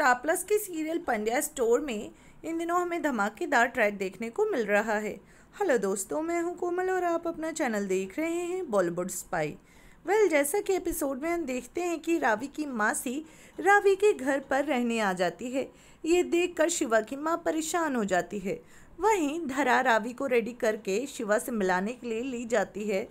plus के serial Pandya store में इन दिनों हमें धमाकेदार ट्रैक देखने को मिल रहा है हेलो दोस्तों मैं हूं कोमल और आप अपना चैनल देख रहे हैं बॉलीवुड स्पाई वेल well, जैसा कि एपिसोड में हम देखते हैं कि रावी की मासी रावी के घर पर रहने आ जाती है ये देख शिवा की माँ परेशान हो जाती है वहीं धरा रावी को रेडी करके शिवा से मिलाने के लिए ली जाती है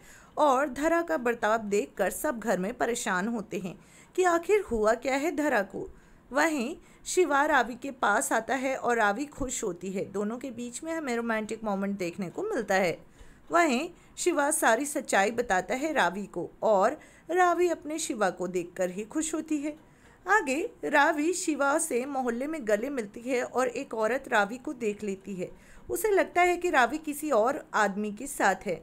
और धरा का बर्ताव देखकर सब घर में परेशान होते हैं कि आखिर हुआ क्या है धरा को वहीं शिवा रावी के पास आता है और रावी खुश होती है दोनों के बीच में हमें रोमांटिक मोमेंट देखने को मिलता है वहीं शिवा सारी सच्चाई बताता है रावी को और रावी अपने शिवा को देखकर ही खुश होती है आगे रावी शिवा से मोहल्ले में गले मिलती है और एक औरत रावी को देख लेती है उसे लगता है कि रावी किसी और आदमी के साथ है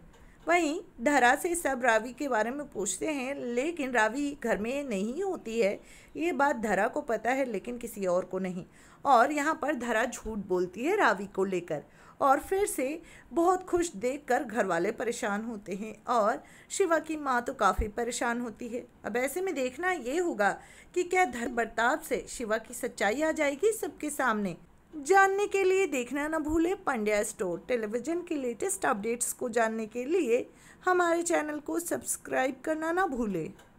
वहीं धरा से सब रावी के बारे में पूछते हैं लेकिन रावी घर में नहीं होती है ये बात धरा को पता है लेकिन किसी और को नहीं और यहाँ पर धरा झूठ बोलती है रावी को लेकर और फिर से बहुत खुश देखकर घर वाले परेशान होते हैं और शिवा की माँ तो काफ़ी परेशान होती है अब ऐसे में देखना ये होगा कि क्या धर बर्ताव से शिवा की सच्चाई आ जाएगी सबके सामने जानने के लिए देखना ना भूलें पंड्या स्टोर टेलीविज़न के लेटेस्ट अपडेट्स को जानने के लिए हमारे चैनल को सब्सक्राइब करना ना भूलें